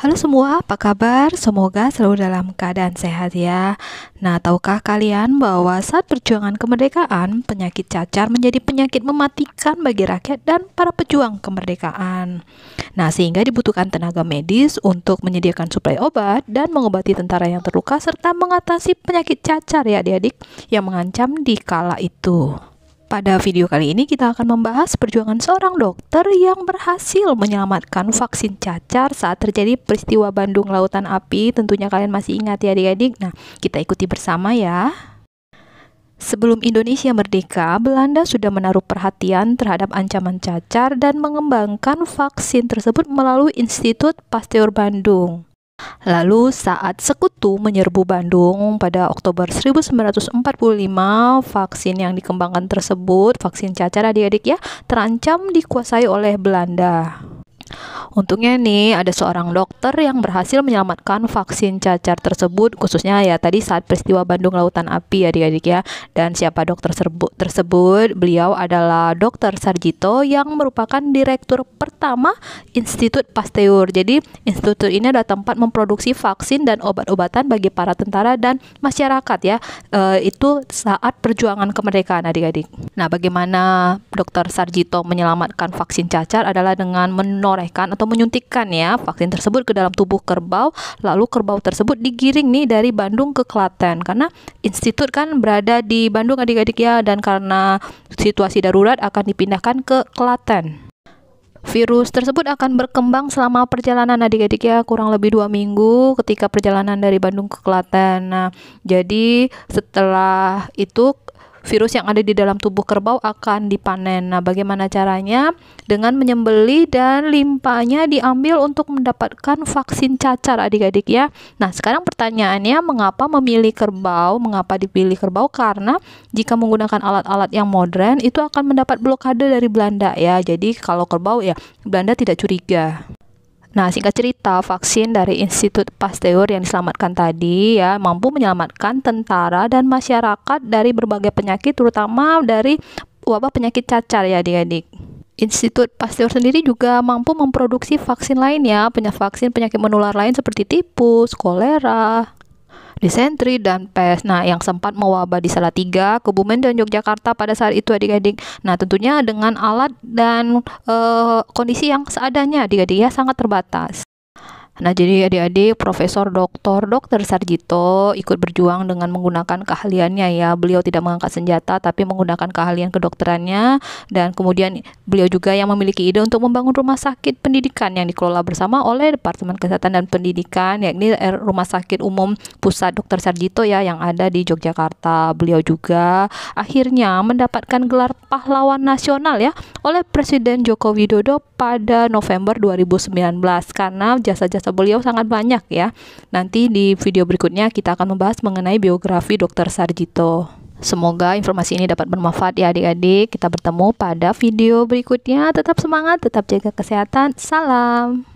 Halo semua, apa kabar? Semoga selalu dalam keadaan sehat ya. Nah, tahukah kalian bahwa saat perjuangan kemerdekaan, penyakit cacar menjadi penyakit mematikan bagi rakyat dan para pejuang kemerdekaan. Nah, sehingga dibutuhkan tenaga medis untuk menyediakan suplai obat dan mengobati tentara yang terluka serta mengatasi penyakit cacar ya adik-adik yang mengancam di kala itu. Pada video kali ini kita akan membahas perjuangan seorang dokter yang berhasil menyelamatkan vaksin cacar saat terjadi peristiwa Bandung Lautan Api. Tentunya kalian masih ingat ya adik-adik. Nah, kita ikuti bersama ya. Sebelum Indonesia merdeka, Belanda sudah menaruh perhatian terhadap ancaman cacar dan mengembangkan vaksin tersebut melalui Institut Pasteur Bandung. Lalu saat Sekutu menyerbu Bandung pada Oktober 1945, vaksin yang dikembangkan tersebut, vaksin cacar adik-adik ya, terancam dikuasai oleh Belanda. Untungnya nih ada seorang dokter yang berhasil menyelamatkan vaksin cacar tersebut khususnya ya tadi saat peristiwa Bandung Lautan Api ya adik-adik ya. Dan siapa dokter tersebut? Beliau adalah dokter Sarjito yang merupakan direktur pertama Institut Pasteur. Jadi institut ini adalah tempat memproduksi vaksin dan obat-obatan bagi para tentara dan masyarakat ya. E, itu saat perjuangan kemerdekaan adik-adik. Nah, bagaimana dokter Sarjito menyelamatkan vaksin cacar adalah dengan menoreh memperolehkan atau menyuntikkan ya vaksin tersebut ke dalam tubuh kerbau, lalu kerbau tersebut digiring nih dari Bandung ke Klaten karena institut kan berada di Bandung adik-adik ya dan karena situasi darurat akan dipindahkan ke Klaten. Virus tersebut akan berkembang selama perjalanan adik-adik ya kurang lebih dua minggu ketika perjalanan dari Bandung ke Klaten. Nah, jadi setelah itu virus yang ada di dalam tubuh kerbau akan dipanen. Nah, bagaimana caranya? Dengan menyembeli dan limpanya diambil untuk mendapatkan vaksin cacar adik-adik ya. Nah, sekarang pertanyaannya mengapa memilih kerbau? Mengapa dipilih kerbau? Karena jika menggunakan alat-alat yang modern itu akan mendapat blokade dari Belanda ya. Jadi kalau kerbau ya Belanda tidak curiga. Nah, singkat cerita, vaksin dari Institut Pasteur yang diselamatkan tadi ya mampu menyelamatkan tentara dan masyarakat dari berbagai penyakit terutama dari wabah penyakit cacar ya adik-adik. Institut Pasteur sendiri juga mampu memproduksi vaksin lainnya, punya vaksin penyakit menular lain seperti tipus, kolera, disentri dan pes. Nah, yang sempat mewabah di Tiga, Kebumen dan Yogyakarta pada saat itu adik-adik. Nah, tentunya dengan alat dan uh, kondisi yang seadanya adik-adik ya sangat terbatas. Nah, jadi adik-adik Profesor Dr. Dokter Sarjito ikut berjuang dengan menggunakan keahliannya ya. Beliau tidak mengangkat senjata tapi menggunakan keahlian kedokterannya dan kemudian beliau juga yang memiliki ide untuk membangun rumah sakit pendidikan yang dikelola bersama oleh Departemen Kesehatan dan Pendidikan yakni eh, Rumah Sakit Umum Pusat Dokter Sarjito ya yang ada di Yogyakarta. Beliau juga akhirnya mendapatkan gelar pahlawan nasional ya oleh Presiden Joko Widodo pada November 2019 karena jasa-jasa beliau sangat banyak ya. Nanti di video berikutnya kita akan membahas mengenai biografi Dr. Sarjito. Semoga informasi ini dapat bermanfaat ya adik-adik. Kita bertemu pada video berikutnya. Tetap semangat, tetap jaga kesehatan. Salam.